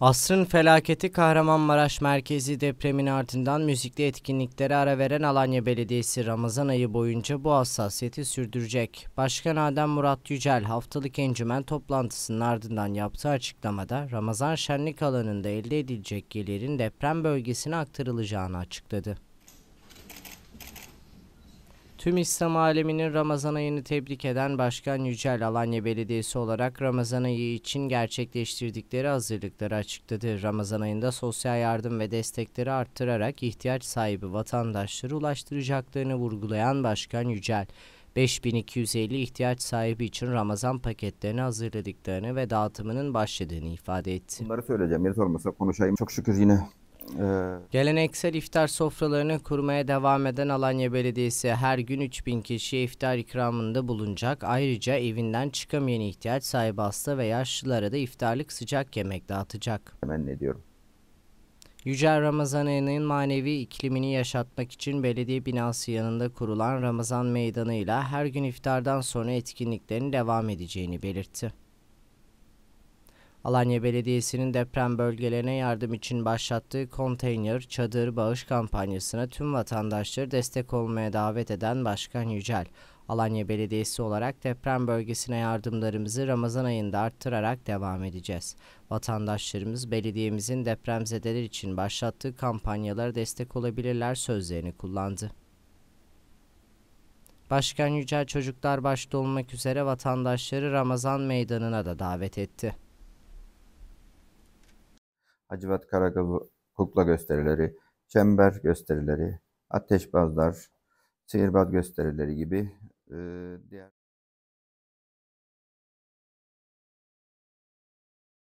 Asrın felaketi Kahramanmaraş merkezi depremin ardından müzikli etkinliklere ara veren Alanya Belediyesi Ramazan ayı boyunca bu hassasiyeti sürdürecek. Başkan Adem Murat Yücel haftalık encümen toplantısının ardından yaptığı açıklamada Ramazan şenlik alanında elde edilecek gelirin deprem bölgesine aktarılacağını açıkladı. Tüm İslam aleminin Ramazan ayını tebrik eden Başkan Yücel Alanya Belediyesi olarak Ramazan ayı için gerçekleştirdikleri hazırlıkları açıkladı. Ramazan ayında sosyal yardım ve destekleri arttırarak ihtiyaç sahibi vatandaşları ulaştıracaklarını vurgulayan Başkan Yücel, 5250 ihtiyaç sahibi için Ramazan paketlerini hazırladıklarını ve dağıtımının başladığını ifade etti. Bunları söyleyeceğim. Yeri sormasa konuşayım. Çok şükür yine ee, Geleneksel iftar sofralarını kurmaya devam eden Alanya Belediyesi her gün 3000 kişiye iftar ikramında bulunacak. Ayrıca evinden çıkamayan ihtiyaç sahibi hasta ve yaşlılara da iftarlık sıcak yemek dağıtacak. Hemen ne diyorum? Yüce Ramazan ayının manevi iklimini yaşatmak için belediye binası yanında kurulan Ramazan Meydanı ile her gün iftardan sonra etkinliklerin devam edeceğini belirtti. Alanya Belediyesi'nin deprem bölgelerine yardım için başlattığı konteyner, çadır, bağış kampanyasına tüm vatandaşları destek olmaya davet eden Başkan Yücel, Alanya Belediyesi olarak deprem bölgesine yardımlarımızı Ramazan ayında arttırarak devam edeceğiz. Vatandaşlarımız belediyemizin depremzedeler için başlattığı kampanyalara destek olabilirler sözlerini kullandı. Başkan Yücel çocuklar başta olmak üzere vatandaşları Ramazan meydanına da davet etti. Hacivat Karagöz kukla gösterileri, çember gösterileri, ateşbazlar, sihirbaz gösterileri gibi e, diğer